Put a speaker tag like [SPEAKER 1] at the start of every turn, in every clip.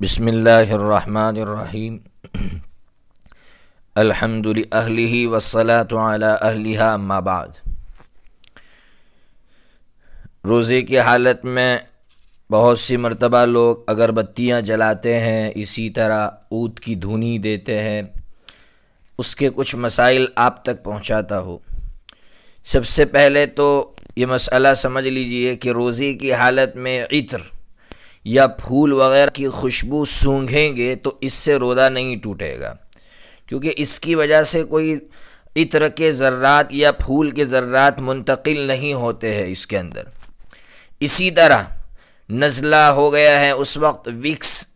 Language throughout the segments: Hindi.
[SPEAKER 1] बिसमीम अल्हम्दुलिल्लाह वस्सलातु अला अहलिहा रोज़े की हालत में बहुत सी मरतबा लोग अगरबत्तियाँ जलाते हैं इसी तरह ऊद की धुनी देते हैं उसके कुछ मसाइल आप तक पहुँचाता हो सबसे पहले तो ये मसला समझ लीजिए कि रोज़े की हालत में इत्र या फूल वगैरह की खुशबू सूंघेंगे तो इससे रोदा नहीं टूटेगा क्योंकि इसकी वजह से कोई इत्र के ज़र्रात या फूल के ज़र्रात मुंतकिल नहीं होते हैं इसके अंदर इसी तरह नज़ला हो गया है उस वक्त विक्स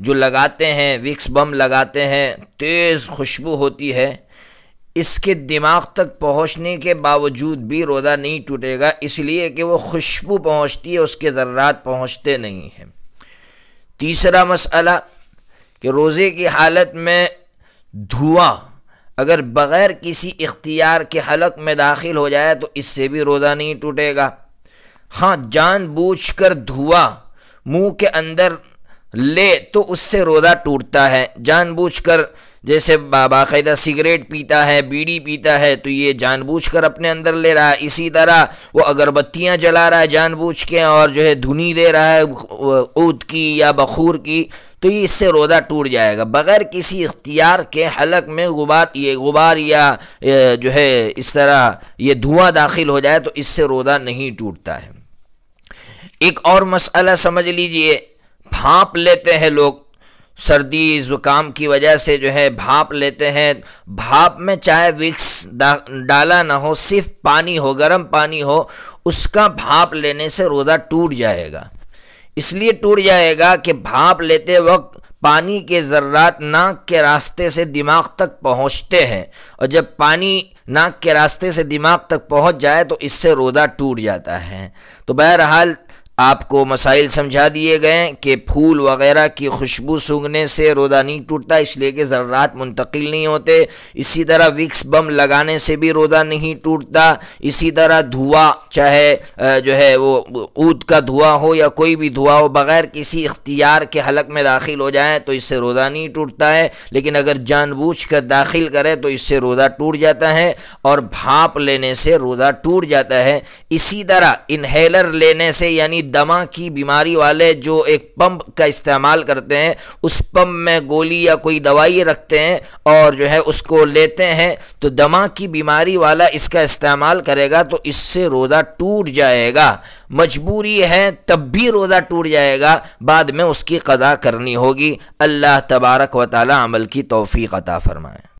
[SPEAKER 1] जो लगाते हैं विक्स बम लगाते हैं तेज़ खुशबू होती है इसके दिमाग तक पहुंचने के बावजूद भी रोज़ा नहीं टूटेगा इसलिए कि वो खुशबू पहुंचती है उसके ज़र्रात पहुंचते नहीं हैं तीसरा मसला कि रोज़े की हालत में धुआं अगर बग़ैर किसी इख्तियार के हलक में दाखिल हो जाए तो इससे भी रोज़ा नहीं टूटेगा हाँ जानबूझकर धुआँ मुँह के अंदर ले तो उससे रोज़ा टूटता है जानबूझकर कर जैसे बाकायदा सिगरेट पीता है बीड़ी पीता है तो ये जानबूझकर अपने अंदर ले रहा है इसी तरह वो अगरबत्तियाँ जला रहा है जानबूझ के और जो है धुनी दे रहा है ऊद की या बखूर की तो ये इससे रोदा टूट जाएगा बग़ैर किसी इख्तियार के हलक में गुबार ये गुबार या जो है इस तरह ये धुआँ दाखिल हो जाए तो इससे रोदा नहीं टूटता है एक और मसला समझ लीजिए भाप लेते हैं लोग सर्दी ज़ुकाम की वजह से जो है भाप लेते हैं भाप में चाहे विक्स डाला ना हो सिर्फ पानी हो गर्म पानी हो उसका भाप लेने से रोज़ा टूट जाएगा इसलिए टूट जाएगा कि भाप लेते वक्त पानी के ज़र्रात नाक के रास्ते से दिमाग तक पहुंचते हैं और जब पानी नाक के रास्ते से दिमाग तक पहुंच जाए तो इससे रोज़ा टूट जाता है तो बहरहाल आपको मसाइल समझा दिए गए कि फूल वगैरह की खुशबू सूंघने से रोदा नहीं टूटता इसलिए कि ज़र्रात मुंतकिल नहीं होते इसी तरह विक्स बम लगाने से भी रोदा नहीं टूटता इसी तरह धुआँ चाहे जो है वो ऊद का धुआँ हो या कोई भी धुआँ हो बग़ैर किसी इख्तियार के हलक में दाखिल हो जाए तो इससे रोदा नहीं टूटता है लेकिन अगर जानबूझ कर दाखिल करें तो इससे रोदा टूट जाता है और भाप लेने से रोदा टूट जाता है इसी तरह इन्हेलर लेने से यानी दमा की बीमारी वाले जो एक पंप का इस्तेमाल करते हैं उस पंप में गोली या कोई दवाई रखते हैं और जो है उसको लेते हैं तो दमा की बीमारी वाला इसका इस्तेमाल करेगा तो इससे रोज़ा टूट जाएगा मजबूरी है तब भी रोज़ा टूट जाएगा बाद में उसकी कदा करनी होगी अल्लाह तबारक व ताली अमल की तोफ़ी अता फ़रमाएँ